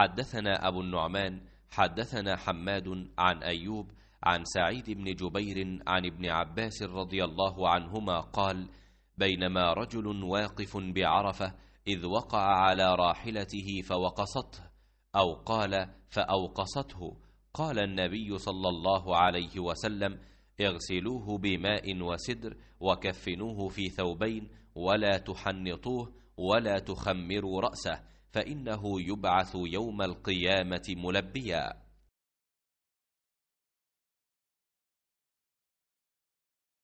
حدثنا أبو النعمان حدثنا حماد عن أيوب عن سعيد بن جبير عن ابن عباس رضي الله عنهما قال بينما رجل واقف بعرفة إذ وقع على راحلته فوقصته أو قال فأوقصته قال النبي صلى الله عليه وسلم اغسلوه بماء وسدر وكفنوه في ثوبين ولا تحنطوه ولا تخمروا رأسه فانه يبعث يوم القيامه ملبيا